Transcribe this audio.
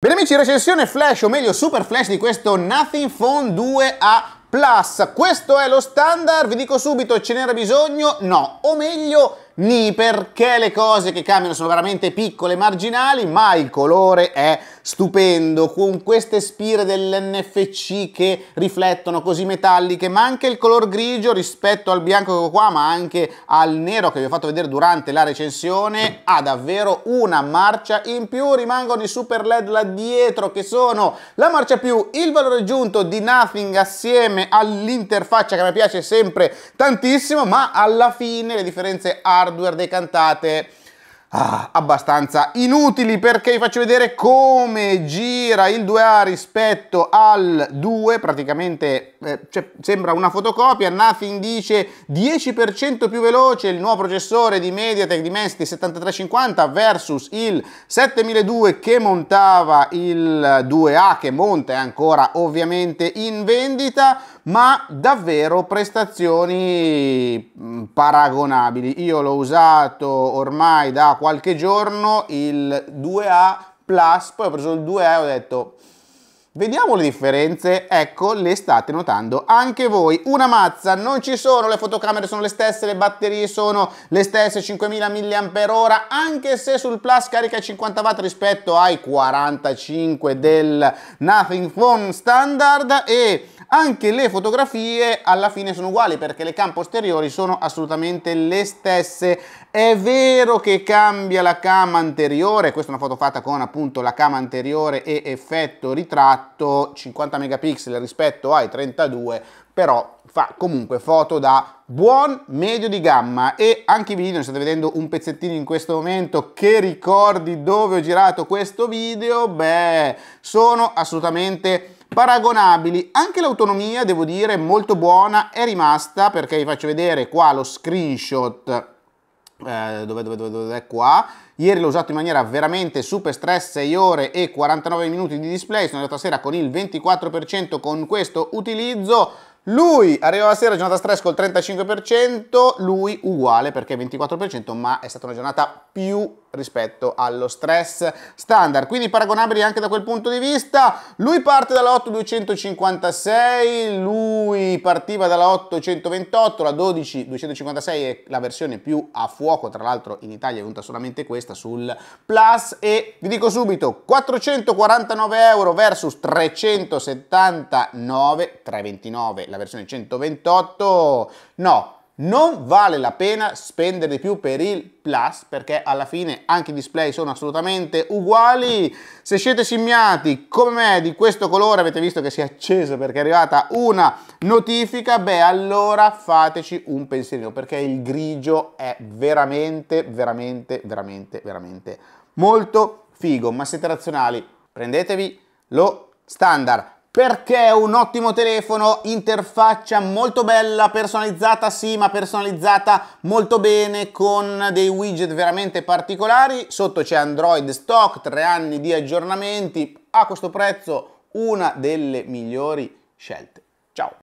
Bene amici, recensione flash, o meglio super flash di questo Nothing Phone 2A Plus. Questo è lo standard, vi dico subito, ce n'era bisogno? No, o meglio ni perché le cose che cambiano sono veramente piccole e marginali, ma il colore è stupendo, con queste spire dell'NFC che riflettono così metalliche, ma anche il color grigio rispetto al bianco che ho qua, ma anche al nero che vi ho fatto vedere durante la recensione, ha davvero una marcia in più, rimangono i super LED là dietro che sono la marcia più, il valore aggiunto di Nothing assieme all'interfaccia che mi piace sempre tantissimo, ma alla fine le differenze hard hardware decantate ah, abbastanza inutili perché vi faccio vedere come gira il 2A rispetto al 2 praticamente eh, cioè, sembra una fotocopia Nothing dice 10% più veloce il nuovo processore di Mediatek di Mesti 7350 versus il 7002 che montava il 2A che monta è ancora ovviamente in vendita ma davvero prestazioni mm, paragonabili. Io l'ho usato ormai da qualche giorno, il 2A Plus, poi ho preso il 2A e ho detto... Vediamo le differenze, ecco le state notando anche voi, una mazza, non ci sono, le fotocamere sono le stesse, le batterie sono le stesse, 5000 mAh, anche se sul Plus carica 50 W rispetto ai 45 del Nothing Phone standard e anche le fotografie alla fine sono uguali perché le cam posteriori sono assolutamente le stesse. È vero che cambia la cama anteriore, questa è una foto fatta con appunto la cama anteriore e effetto ritratto 50 megapixel rispetto ai 32, però fa comunque foto da buon medio di gamma e anche i video, ne state vedendo un pezzettino in questo momento che ricordi dove ho girato questo video, beh, sono assolutamente paragonabili. Anche l'autonomia, devo dire, molto buona è rimasta, perché vi faccio vedere qua lo screenshot eh, dove, dove, dove, dove, è qua ieri l'ho usato in maniera veramente super stress 6 ore e 49 minuti di display sono andato a sera con il 24% con questo utilizzo lui arrivava a sera, giornata stress col 35%, lui uguale perché 24%, ma è stata una giornata più rispetto allo stress standard, quindi paragonabili anche da quel punto di vista. Lui parte dalla 8256, lui partiva dalla 828, la 12256 è la versione più a fuoco, tra l'altro in Italia è venuta solamente questa sul Plus e vi dico subito 449 euro versus 379, 329 la versione 128, no, non vale la pena spendere di più per il Plus perché alla fine anche i display sono assolutamente uguali. Se siete simmiati come me di questo colore, avete visto che si è acceso perché è arrivata una notifica, beh allora fateci un pensierino perché il grigio è veramente, veramente, veramente, veramente molto figo. Ma siete razionali, prendetevi lo standard perché è un ottimo telefono, interfaccia molto bella, personalizzata sì, ma personalizzata molto bene con dei widget veramente particolari. Sotto c'è Android stock, tre anni di aggiornamenti, a questo prezzo una delle migliori scelte. Ciao!